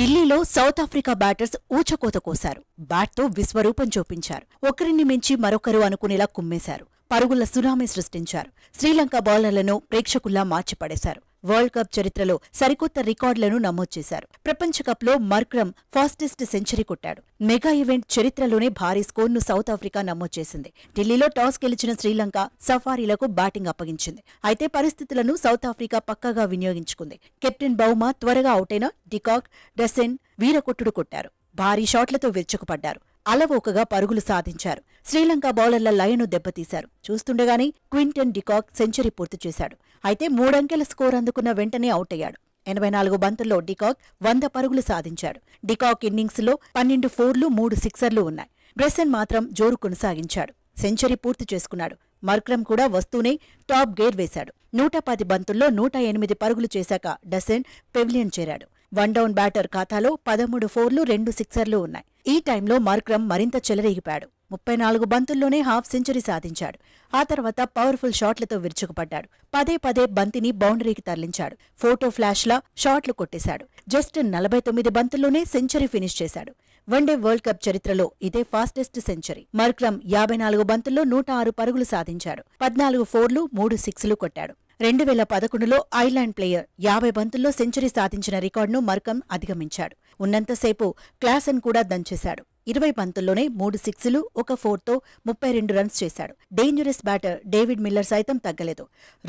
ఢిల్లీలో south Africa batters ఊచకోత కోశారు బ్యాట్తో విశ్వరూపం చూపించారు ఒకరిని మించి మరొకరు అనుకునేలా కుమ్మేశారు పరుగుల సునామీ సృష్టించారు శ్రీలంక బౌలర్లను ప్రేక్షకుల్లా మార్చిపడేశారు వరల్డ్ కప్ చరిత్రలో సరికొత్త రికార్డులను నమోదు చేశారు ప్రపంచ కప్లో మర్క్రమ్ ఫాస్టెస్ట్ సెంచరీ కొట్టాడు మెగా ఈవెంట్ చరిత్రలోనే భారీ ను సౌత్ ఆఫ్రికా నమోదు చేసింది ఢిల్లీలో టాస్ గెలిచిన శ్రీలంక సఫారీలకు బ్యాటింగ్ అప్పగించింది అయితే పరిస్థితులను సౌత్ ఆఫ్రికా పక్కగా వినియోగించుకుంది కెప్టెన్ బౌమా త్వరగా అవుటైన డికాక్ డెసెన్ వీరకొట్టుడు కొట్టారు భారీ షాట్లతో విరుచుకుపడ్డారు అలవోకగా పరుగులు సాధించారు శ్రీలంక బౌలర్ల లయను దెబ్బతీశారు చూస్తుండగానే క్వింటన్ డికాక్ సెంచరీ పూర్తి చేశాడు అయితే మూడంకెల స్కోర్ అందుకున్న వెంటనే అవుట్ అయ్యాడు ఎనభై నాలుగు బంతుల్లో డికాక్ వంద పరుగులు సాధించాడు డికాక్ ఇన్నింగ్స్లో పన్నెండు ఫోర్లు మూడు సిక్సర్లు ఉన్నాయి బ్రెసన్ మాత్రం జోరు కొనసాగించాడు సెంచరీ పూర్తి చేసుకున్నాడు మర్క్రమ్ కూడా వస్తూనే టాప్ గేర్ వేశాడు నూట పది బంతుల్లో నూట ఎనిమిది పరుగులు చేశాక డసెన్ పెవిలియన్ చేరాడు వన్ డౌన్ బ్యాటర్ ఖాతాలో పదమూడు ఫోర్లు రెండు సిక్సర్లు ఉన్నాయి ఈ టైంలో మార్క్రమ్ మరింత చెలరేగిపాడు ముప్పై నాలుగు బంతుల్లోనే హాఫ్ సెంచరీ సాధించాడు ఆ తర్వాత పవర్ఫుల్ షాట్లతో విరుచుకుపడ్డాడు పదే పదే బంతిని బౌండరీకి తరలించాడు ఫోటో ఫ్లాష్లా షాట్లు కొట్టేశాడు జస్ట్ నలభై తొమ్మిది బంతుల్లోనే సెంచరీ ఫినిష్ చేశాడు వన్డే వరల్డ్ కప్ చరిత్రలో ఇదే ఫాస్టెస్ట్ సెంచరీ మర్క్రమ్ యాభై నాలుగు బంతుల్లో నూట ఆరు పరుగులు సాధించాడు పద్నాలుగు ఫోర్లు మూడు సిక్స్లు కొట్టాడు రెండు వేల పదకొండులో ఐలాండ్ ప్లేయర్ యాభై బంతుల్లో సెంచరీ సాధించిన రికార్డును మర్కం అధిగమించాడు ఉన్నంతసేపు క్లాసన్ కూడా దంచేశాడు ఇరవై బంతుల్లోనే మూడు సిక్స్లు ఒక ఫోర్తో ముప్పై రెండు రన్స్ చేశాడు డేంజరస్ బ్యాటర్ డేవిడ్ మిల్లర్ సైతం తగ్గలేదు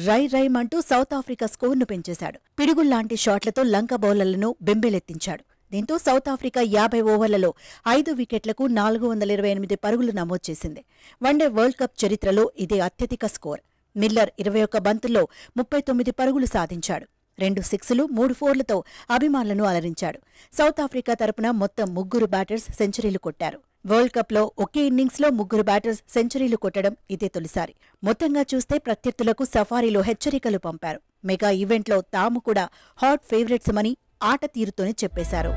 రై అంటూ సౌత్ ఆఫ్రికా స్కోర్ను పెంచేశాడు పిడుగుల్లాంటి షాట్లతో లంక బౌలర్లను బెంబేలెత్తించాడు దీంతో సౌత్ ఆఫ్రికా యాభై ఓవర్లలో ఐదు వికెట్లకు నాలుగు వందల ఇరవై ఎనిమిది పరుగులు నమోదు చేసింది వన్డే వరల్డ్ కప్ చరిత్రలో ఇదే అత్యధిక స్కోర్ మిల్లర్ ఇరవై ఒక్క బంతుల్లో ముప్పై తొమ్మిది పరుగులు సాధించాడు రెండు సిక్సులు మూడు ఫోర్లతో అభిమానులను అలరించాడు సౌత్ ఆఫ్రికా తరపున మొత్తం ముగ్గురు బ్యాటర్స్ సెంచరీలు కొట్టారు వరల్డ్ కప్లో ఒకే ఇన్నింగ్స్లో ముగ్గురు బ్యాటర్స్ సెంచరీలు కొట్టడం ఇదే తొలిసారి మొత్తంగా చూస్తే ప్రత్యర్థులకు సఫారీలో హెచ్చరికలు పంపారు మెగా ఈవెంట్లో తాము కూడా హాట్ ఫేవరెట్స్ మని ఆట తీరుతోనే చెప్పేశారు